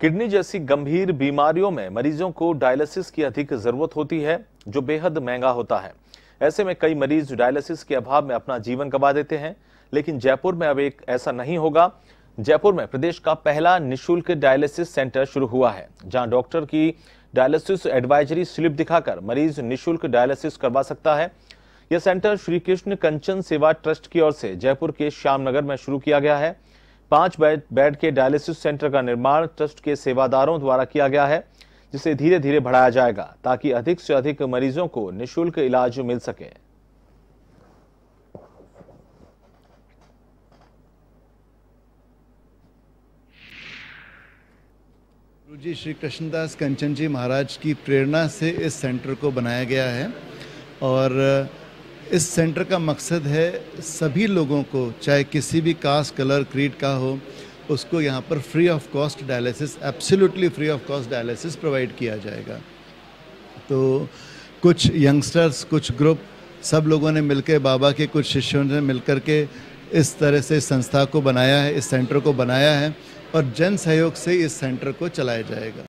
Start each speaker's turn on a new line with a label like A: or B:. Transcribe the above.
A: kidney जैसी गंभीर बीमारियों में मरीजों को डायलिसिस की अधिक जरूरत होती है जो बेहद महंगा होता है ऐसे में कई मरीज डायलिसिस के अभाव में अपना जीवन गंवा देते हैं लेकिन जयपुर में अब एक ऐसा नहीं होगा जयपुर में प्रदेश का पहला निशुल्क डायलिसिस सेंटर शुरू हुआ है जहां डॉक्टर की डायलिसिस एडवाइजरी स्लिप दिखाकर मरीज निःशुल्क डायलिसिस करवा सकता है यह सेंटर श्री कृष्ण कंचन सेवा ट्रस्ट की ओर से जयपुर के श्यामनगर में शुरू किया गया है पांच बेड के डायलिसिस सेंटर का निर्माण ट्रस्ट के सेवादारों द्वारा किया गया है जिसे धीरे धीरे बढ़ाया जाएगा ताकि अधिक से अधिक मरीजों को निशुल्क इलाज मिल सके
B: जी श्री कृष्णदास कंचन जी महाराज की प्रेरणा से इस सेंटर को बनाया गया है और इस सेंटर का मकसद है सभी लोगों को चाहे किसी भी कास्ट कलर क्रीड का हो उसको यहाँ पर free of cost dialysis absolutely free of cost dialysis provide किया जाएगा तो कुछ यंगस्टर्स कुछ ग्रुप सब लोगों ने मिलकर बाबा के कुछ शिष्यों ने मिलकर के इस तरह से संस्था को बनाया है इस सेंटर को बनाया है और जन सहयोग से इस सेंटर को चलाया जाएगा